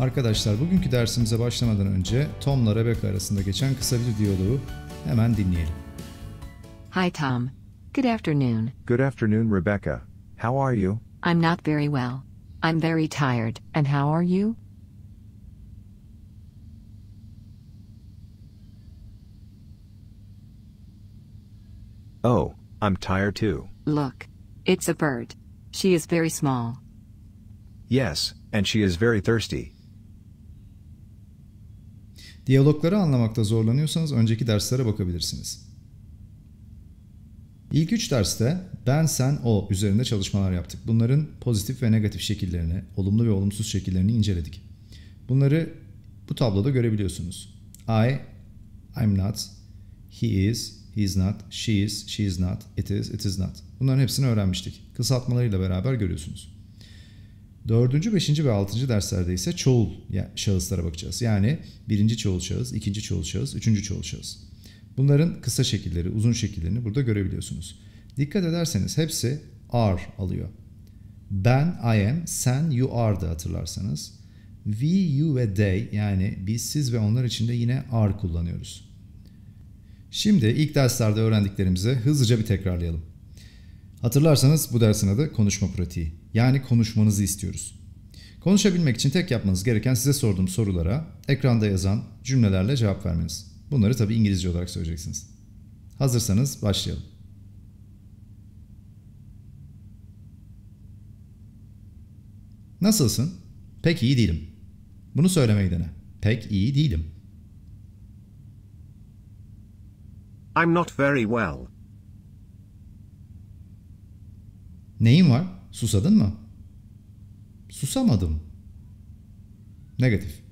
Arkadaşlar bugünkü dersimize başlamadan önce Tom ile Rebecca arasında geçen kısa bir diyaloğu hemen dinleyelim. Hi Tom. Good afternoon. Good afternoon Rebecca. How are you? I'm not very well. I'm very tired. And how are you? Oh, I'm tired too. Look. It's a bird. She is very small. Yes, and she is very thirsty. Diyalogları anlamakta zorlanıyorsanız önceki derslere bakabilirsiniz. İlk üç derste ben, sen, o üzerinde çalışmalar yaptık. Bunların pozitif ve negatif şekillerini, olumlu ve olumsuz şekillerini inceledik. Bunları bu tabloda görebiliyorsunuz. I, I'm not, he is, he's not, she is, she is not, it is, it is not. Bunların hepsini öğrenmiştik. Kısaltmalarıyla beraber görüyorsunuz. Dördüncü, beşinci ve altıncı derslerde ise çoğul şahıslara bakacağız. Yani birinci çoğul şahıs, ikinci çoğul şahıs, üçüncü çoğul şahıs. Bunların kısa şekilleri, uzun şekillerini burada görebiliyorsunuz. Dikkat ederseniz hepsi are alıyor. Ben, I am, sen, you are da hatırlarsanız. We, you ve they yani biz, siz ve onlar için de yine are kullanıyoruz. Şimdi ilk derslerde öğrendiklerimizi hızlıca bir tekrarlayalım. Hatırlarsanız bu dersin adı konuşma pratiği. Yani konuşmanızı istiyoruz. Konuşabilmek için tek yapmanız gereken size sorduğum sorulara ekranda yazan cümlelerle cevap vermeniz. Bunları tabi İngilizce olarak söyleyeceksiniz. Hazırsanız başlayalım. Nasılsın? Pek iyi değilim. Bunu söylemeyi dene. Pek iyi değilim. I'm not very well. Neyin var? Susadın mı? Susamadım. Negatif.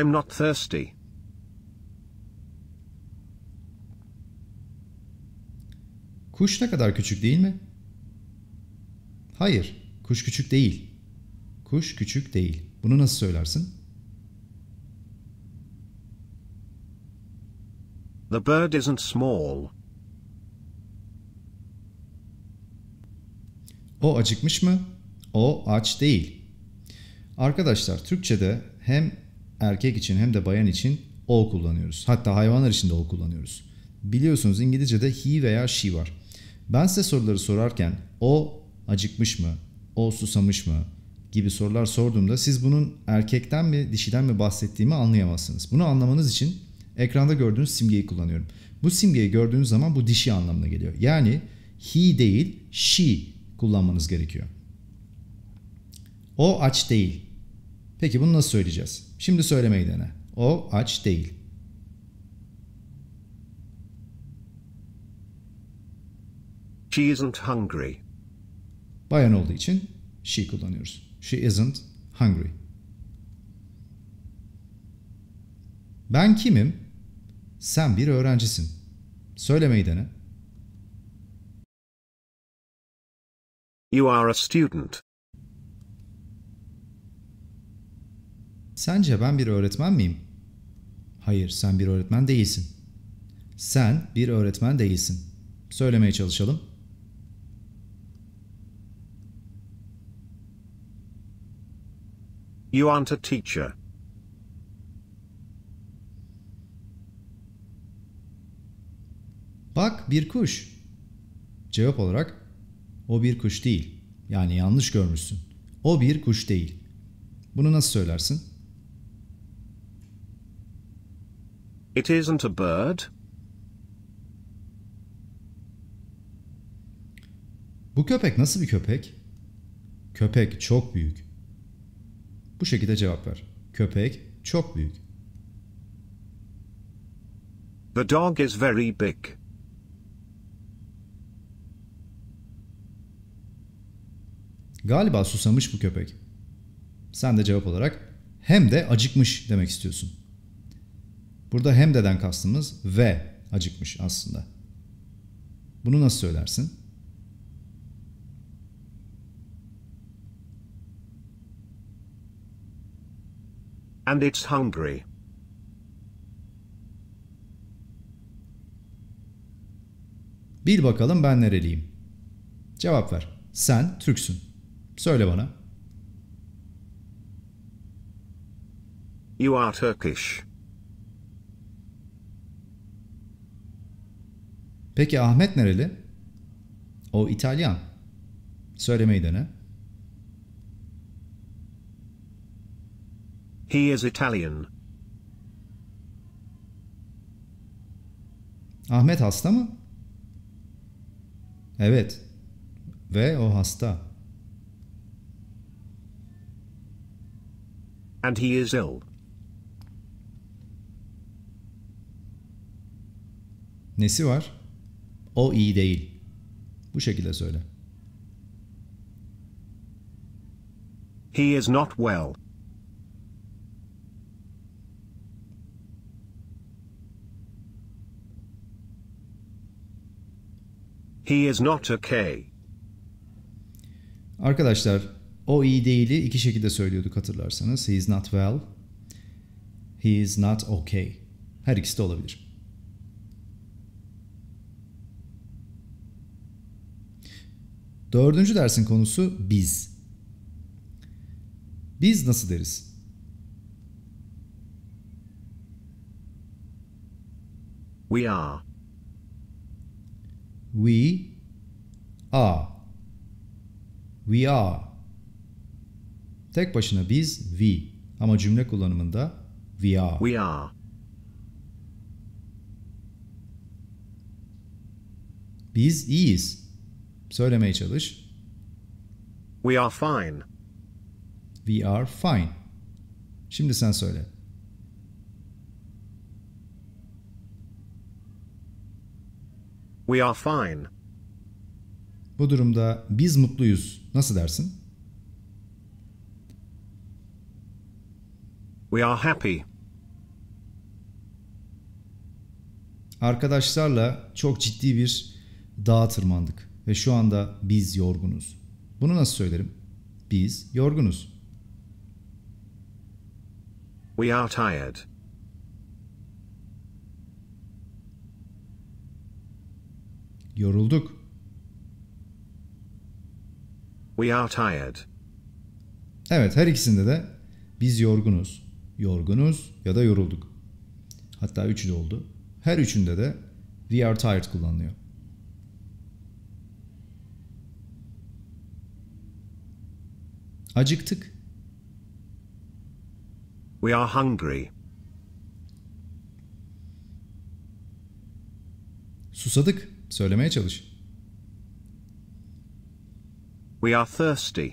I'm not thirsty. Kuş ne kadar küçük değil mi? Hayır, kuş küçük değil. Kuş küçük değil. Bunu nasıl söylersin? The bird isn't small. O acıkmış mı? O aç değil. Arkadaşlar Türkçe'de hem erkek için hem de bayan için o kullanıyoruz. Hatta hayvanlar için de o kullanıyoruz. Biliyorsunuz İngilizce'de he veya she var. Ben size soruları sorarken o acıkmış mı? O susamış mı? gibi sorular sorduğumda siz bunun erkekten mi dişiden mi bahsettiğimi anlayamazsınız. Bunu anlamanız için ekranda gördüğünüz simgeyi kullanıyorum. Bu simgeyi gördüğünüz zaman bu dişi anlamına geliyor. Yani he değil she kullanmanız gerekiyor. O aç değil. Peki bunu nasıl söyleyeceğiz? Şimdi söylemeyi dene. O aç değil. She isn't hungry. Bayan olduğu için she kullanıyoruz. She isn't hungry. Ben kimim? Sen bir öğrencisin. Söylemeyi dene. You are a student. Sence ben bir öğretmen miyim? Hayır, sen bir öğretmen değilsin. Sen bir öğretmen değilsin. Söylemeye çalışalım. You aren't a teacher. Bak bir kuş. Cevap olarak o bir kuş değil. Yani yanlış görmüşsün. O bir kuş değil. Bunu nasıl söylersin? It isn't a bird. Bu köpek nasıl bir köpek? Köpek çok büyük. Bu şekilde cevap ver. Köpek çok büyük. The dog is very big. Galiba susamış bu köpek. Sen de cevap olarak hem de acıkmış demek istiyorsun. Burada hem deden kastımız ve acıkmış aslında. Bunu nasıl söylersin? And it's hungry. Bil bakalım ben nereliyim. Cevap ver. Sen Türksün. Söyle bana. You are Turkish. Peki Ahmet nereli? O İtalyan. Söylemeyi dene. He is Italian. Ahmet hasta mı? Evet. Ve o hasta. and he is ill. Nesi var? O iyi değil. Bu şekilde söyle. He is not well. He is not okay. Arkadaşlar o iyi değil'i iki şekilde söylüyorduk hatırlarsanız. He is not well. He is not okay. Her ikisi de olabilir. Dördüncü dersin konusu biz. Biz nasıl deriz? We are. We are. We are. Tek başına biz we ama cümle kullanımında we are. We are. Biz iyiyiz. Söylemeye çalış. We are fine. We are fine. Şimdi sen söyle. We are fine. Bu durumda biz mutluyuz. Nasıl dersin? We are happy. Arkadaşlarla çok ciddi bir dağa tırmandık ve şu anda biz yorgunuz. Bunu nasıl söylerim? Biz yorgunuz. We are tired. Yorulduk. We are tired. Evet her ikisinde de biz yorgunuz yorgunuz ya da yorulduk. Hatta üçü de oldu. Her üçünde de we are tired kullanılıyor. Acıktık. We are hungry. Susadık. Söylemeye çalış. We are thirsty.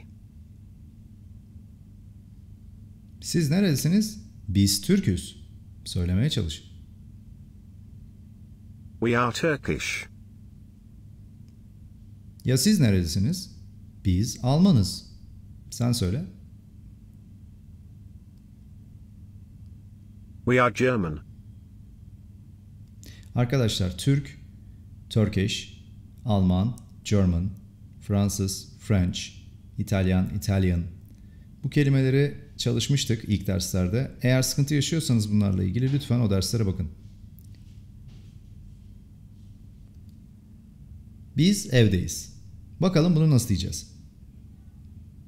Siz neredesiniz? Biz Türküz. Söylemeye çalış. We are Turkish. Ya siz neredesiniz? Biz Almanız. Sen söyle. We are German. Arkadaşlar Türk, Turkish, Alman, German, Fransız, French, İtalyan, Italian, bu kelimeleri çalışmıştık ilk derslerde. Eğer sıkıntı yaşıyorsanız bunlarla ilgili lütfen o derslere bakın. Biz evdeyiz. Bakalım bunu nasıl diyeceğiz?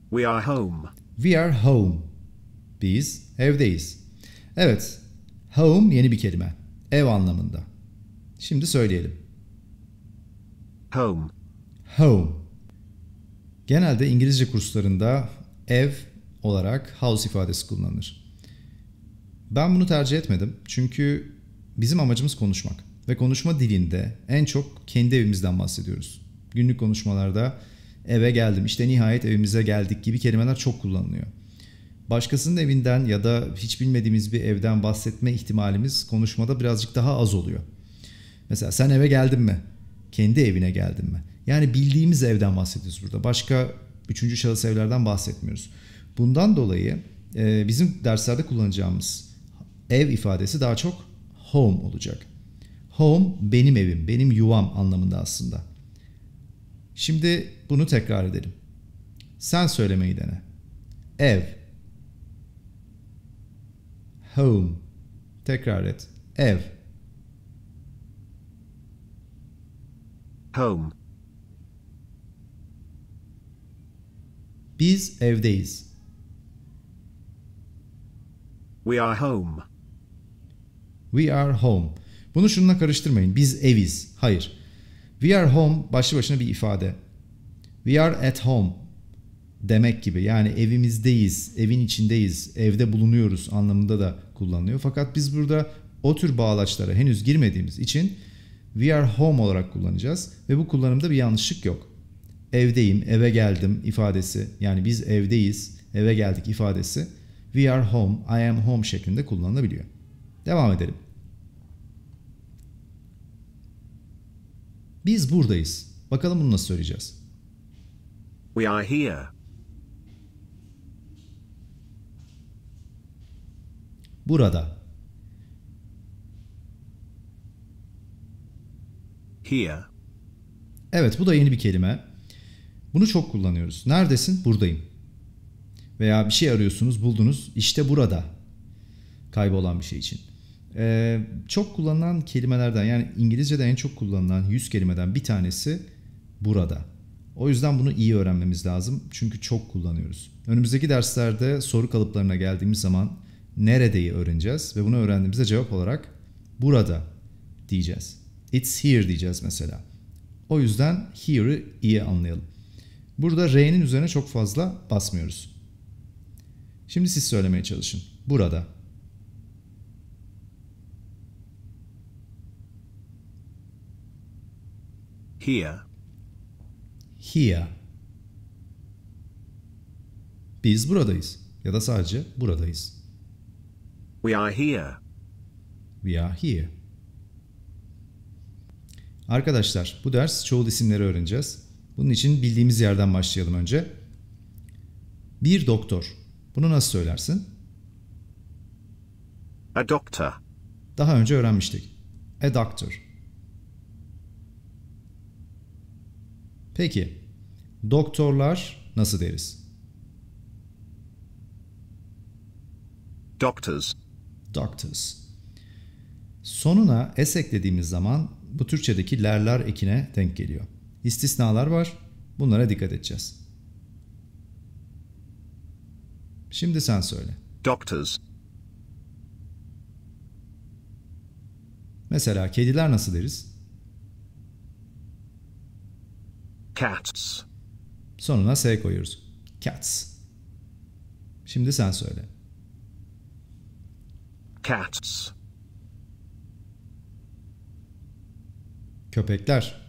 We are home. We are home. Biz evdeyiz. Evet, home yeni bir kelime. Ev anlamında. Şimdi söyleyelim. Home. Home. Genelde İngilizce kurslarında ev olarak house ifadesi kullanılır. Ben bunu tercih etmedim çünkü bizim amacımız konuşmak ve konuşma dilinde en çok kendi evimizden bahsediyoruz. Günlük konuşmalarda eve geldim, işte nihayet evimize geldik gibi kelimeler çok kullanılıyor. Başkasının evinden ya da hiç bilmediğimiz bir evden bahsetme ihtimalimiz konuşmada birazcık daha az oluyor. Mesela sen eve geldin mi? Kendi evine geldin mi? Yani bildiğimiz evden bahsediyoruz burada. Başka üçüncü şahıs evlerden bahsetmiyoruz. Bundan dolayı e, bizim derslerde kullanacağımız ev ifadesi daha çok home olacak. Home benim evim, benim yuvam anlamında aslında. Şimdi bunu tekrar edelim. Sen söylemeyi dene. Ev. Home. Tekrar et. Ev. Home. Biz evdeyiz. We are home. We are home. Bunu şununla karıştırmayın. Biz eviz. Hayır. We are home başlı başına bir ifade. We are at home demek gibi. Yani evimizdeyiz, evin içindeyiz, evde bulunuyoruz anlamında da kullanılıyor. Fakat biz burada o tür bağlaçlara henüz girmediğimiz için we are home olarak kullanacağız ve bu kullanımda bir yanlışlık yok. Evdeyim, eve geldim ifadesi yani biz evdeyiz, eve geldik ifadesi we are home, I am home şeklinde kullanılabiliyor. Devam edelim. Biz buradayız. Bakalım bunu nasıl söyleyeceğiz. We are here. Burada. Here. Evet bu da yeni bir kelime. Bunu çok kullanıyoruz. Neredesin? Buradayım veya bir şey arıyorsunuz buldunuz işte burada kaybolan bir şey için. Ee, çok kullanılan kelimelerden yani İngilizce'de en çok kullanılan 100 kelimeden bir tanesi burada. O yüzden bunu iyi öğrenmemiz lazım çünkü çok kullanıyoruz. Önümüzdeki derslerde soru kalıplarına geldiğimiz zaman neredeyi öğreneceğiz ve bunu öğrendiğimizde cevap olarak burada diyeceğiz. It's here diyeceğiz mesela. O yüzden here'ı iyi anlayalım. Burada R'nin üzerine çok fazla basmıyoruz. Şimdi siz söylemeye çalışın. Burada. Here. Here. Biz buradayız. Ya da sadece buradayız. We are here. We are here. Arkadaşlar bu ders çoğul isimleri öğreneceğiz. Bunun için bildiğimiz yerden başlayalım önce. Bir doktor. Bunu nasıl söylersin? A doctor. Daha önce öğrenmiştik. A doctor. Peki, doktorlar nasıl deriz? Doctors. Doctors. Sonuna es eklediğimiz zaman bu Türkçedeki lerler ekine denk geliyor. İstisnalar var. Bunlara dikkat edeceğiz. Şimdi sen söyle. Doctors. Mesela kediler nasıl deriz? Cats. Sonuna S koyuyoruz. Cats. Şimdi sen söyle. Cats. Köpekler.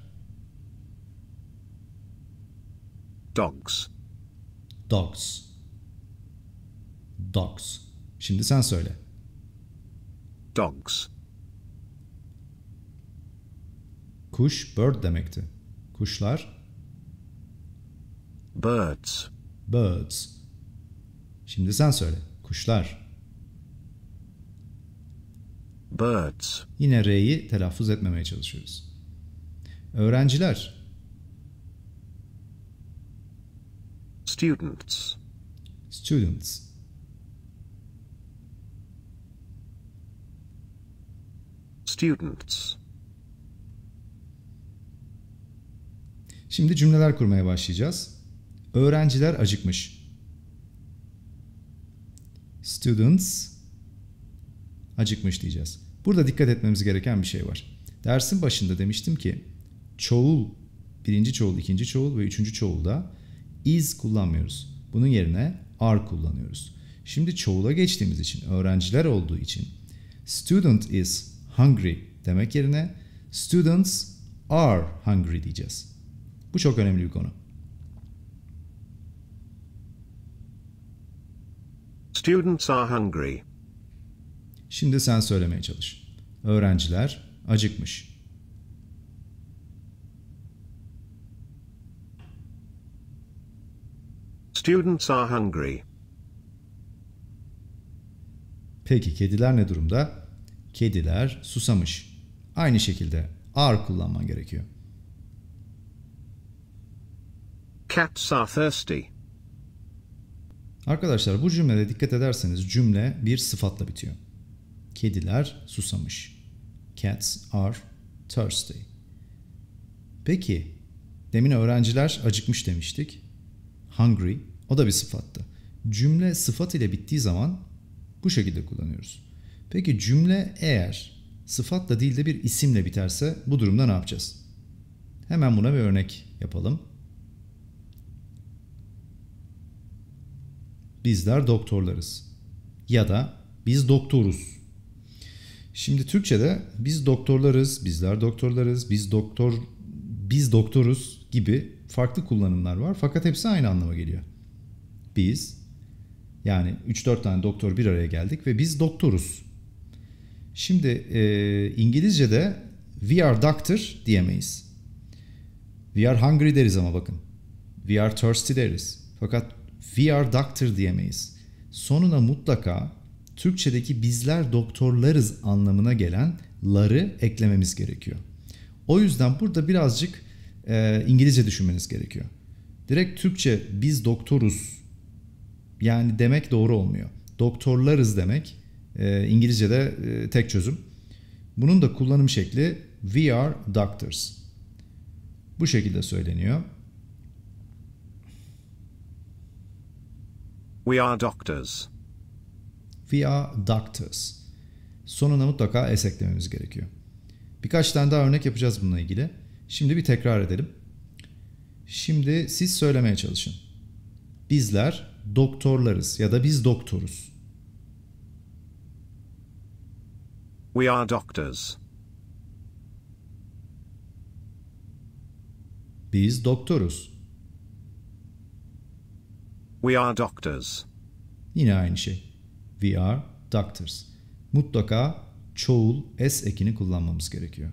Dogs. Dogs. Dogs. Şimdi sen söyle. Dogs. Kuş bird demekti. Kuşlar birds. Birds. Şimdi sen söyle. Kuşlar. Birds. Yine R'yi telaffuz etmemeye çalışıyoruz. Öğrenciler. Students. Students. students. Şimdi cümleler kurmaya başlayacağız. Öğrenciler acıkmış. Students acıkmış diyeceğiz. Burada dikkat etmemiz gereken bir şey var. Dersin başında demiştim ki çoğul, birinci çoğul, ikinci çoğul ve üçüncü çoğulda is kullanmıyoruz. Bunun yerine are kullanıyoruz. Şimdi çoğula geçtiğimiz için, öğrenciler olduğu için student is hungry demek yerine students are hungry diyeceğiz. Bu çok önemli bir konu. Students are hungry. Şimdi sen söylemeye çalış. Öğrenciler acıkmış. Students are hungry. Peki kediler ne durumda? kediler susamış. Aynı şekilde are kullanman gerekiyor. Cats are thirsty. Arkadaşlar bu cümlede dikkat ederseniz cümle bir sıfatla bitiyor. Kediler susamış. Cats are thirsty. Peki, demin öğrenciler acıkmış demiştik. Hungry, o da bir sıfattı. Cümle sıfat ile bittiği zaman bu şekilde kullanıyoruz. Peki cümle eğer sıfatla değil de bir isimle biterse bu durumda ne yapacağız? Hemen buna bir örnek yapalım. Bizler doktorlarız. Ya da biz doktoruz. Şimdi Türkçe'de biz doktorlarız, bizler doktorlarız, biz doktor, biz doktoruz gibi farklı kullanımlar var. Fakat hepsi aynı anlama geliyor. Biz yani 3-4 tane doktor bir araya geldik ve biz doktoruz. Şimdi e, İngilizce'de we are doctor diyemeyiz. We are hungry deriz ama bakın. We are thirsty deriz. Fakat we are doctor diyemeyiz. Sonuna mutlaka Türkçedeki bizler doktorlarız anlamına gelen ları eklememiz gerekiyor. O yüzden burada birazcık e, İngilizce düşünmeniz gerekiyor. Direkt Türkçe biz doktoruz yani demek doğru olmuyor. Doktorlarız demek ee, e, İngilizce'de tek çözüm. Bunun da kullanım şekli we are doctors. Bu şekilde söyleniyor. We are doctors. We are doctors. Sonuna mutlaka s eklememiz gerekiyor. Birkaç tane daha örnek yapacağız bununla ilgili. Şimdi bir tekrar edelim. Şimdi siz söylemeye çalışın. Bizler doktorlarız ya da biz doktoruz. We are doctors. Biz doktoruz. We are doctors. Yine aynı şey. We are doctors. Mutlaka çoğul s ekini kullanmamız gerekiyor.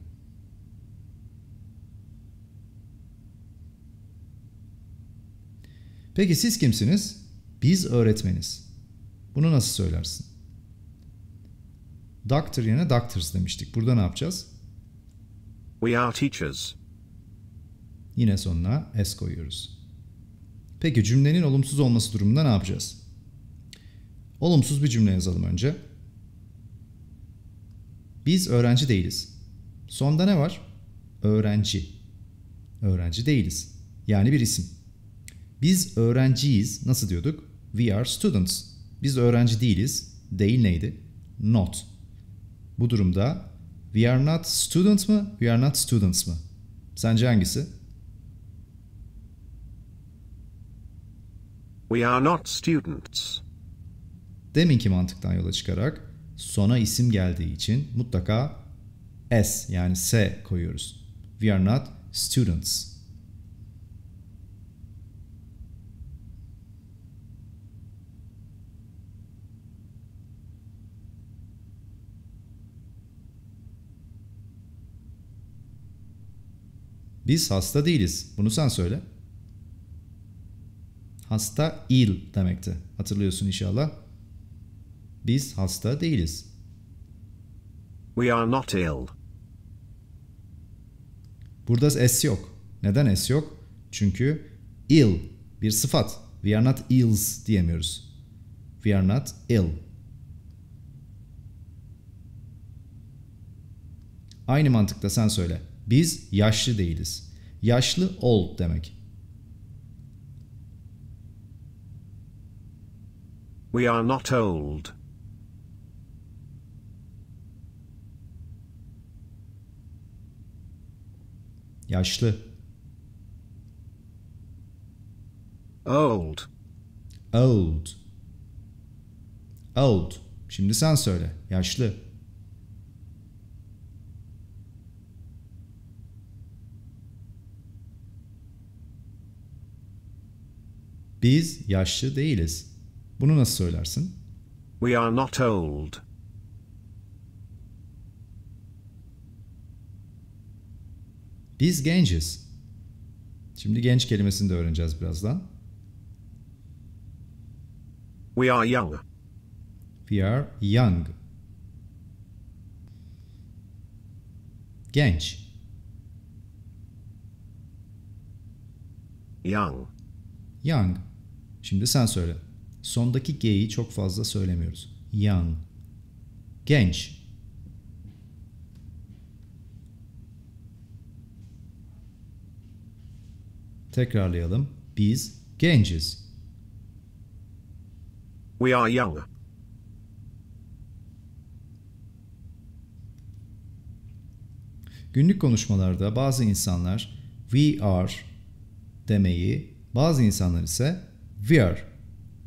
Peki siz kimsiniz? Biz öğretmeniz. Bunu nasıl söylersin? Doctor yerine doctors demiştik. Burada ne yapacağız? We are teachers. Yine sonuna s koyuyoruz. Peki cümlenin olumsuz olması durumunda ne yapacağız? Olumsuz bir cümle yazalım önce. Biz öğrenci değiliz. Sonda ne var? Öğrenci. Öğrenci değiliz. Yani bir isim. Biz öğrenciyiz. Nasıl diyorduk? We are students. Biz öğrenci değiliz. Değil neydi? Not. Bu durumda we are not student mı, we are not students mı? Sence hangisi? We are not students. Deminki mantıktan yola çıkarak sona isim geldiği için mutlaka s yani s koyuyoruz. We are not students. Biz hasta değiliz. Bunu sen söyle. Hasta il demekti. Hatırlıyorsun inşallah. Biz hasta değiliz. We are not ill. Burada s yok. Neden s yok? Çünkü ill bir sıfat. We are not ills diyemiyoruz. We are not ill. Aynı mantıkta sen söyle. Biz yaşlı değiliz. Yaşlı old demek. We are not old. Yaşlı. Old. Old. Old. Şimdi sen söyle. Yaşlı. Biz yaşlı değiliz. Bunu nasıl söylersin? We are not old. Biz genciz. Şimdi genç kelimesini de öğreneceğiz birazdan. We are young. We are young. Genç. Young. Young. Şimdi sen söyle. Sondaki G'yi çok fazla söylemiyoruz. Young. Genç. Tekrarlayalım. Biz genciz. We are young. Günlük konuşmalarda bazı insanlar we are demeyi, bazı insanlar ise We are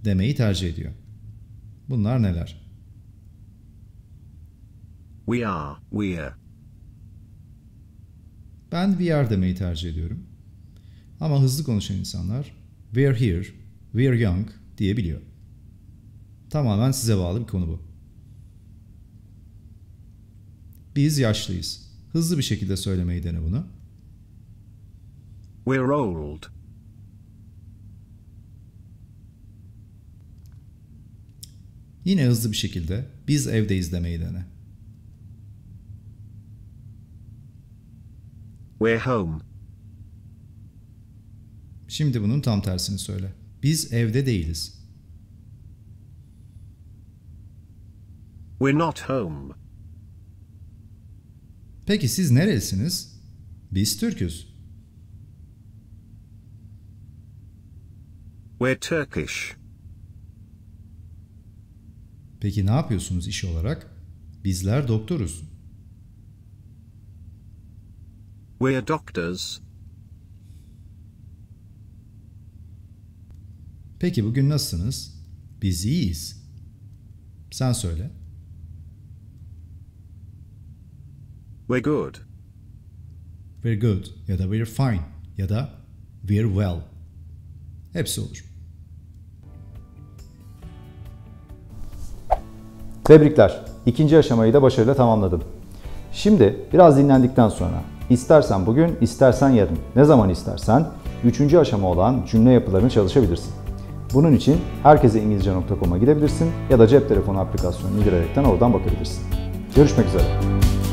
demeyi tercih ediyor. Bunlar neler? We are, we are. Ben we are demeyi tercih ediyorum. Ama hızlı konuşan insanlar we are here, we are young diyebiliyor. Tamamen size bağlı bir konu bu. Biz yaşlıyız. Hızlı bir şekilde söylemeyi dene bunu. We're old. Yine hızlı bir şekilde biz evde izlemeyi dene. We're home. Şimdi bunun tam tersini söyle. Biz evde değiliz. We're not home. Peki siz nerelisiniz? Biz Türküz. We're Turkish. Peki ne yapıyorsunuz iş olarak? Bizler doktoruz. We're doctors. Peki bugün nasılsınız? Biz iyiyiz. Sen söyle. We're good. We're good ya da we're fine ya da we're well. Hepsi olur. Tebrikler. İkinci aşamayı da başarıyla tamamladın. Şimdi biraz dinlendikten sonra istersen bugün, istersen yarın, ne zaman istersen üçüncü aşama olan cümle yapılarını çalışabilirsin. Bunun için herkese İngilizce.com'a gidebilirsin ya da cep telefonu aplikasyonunu indirerekten oradan bakabilirsin. Görüşmek üzere.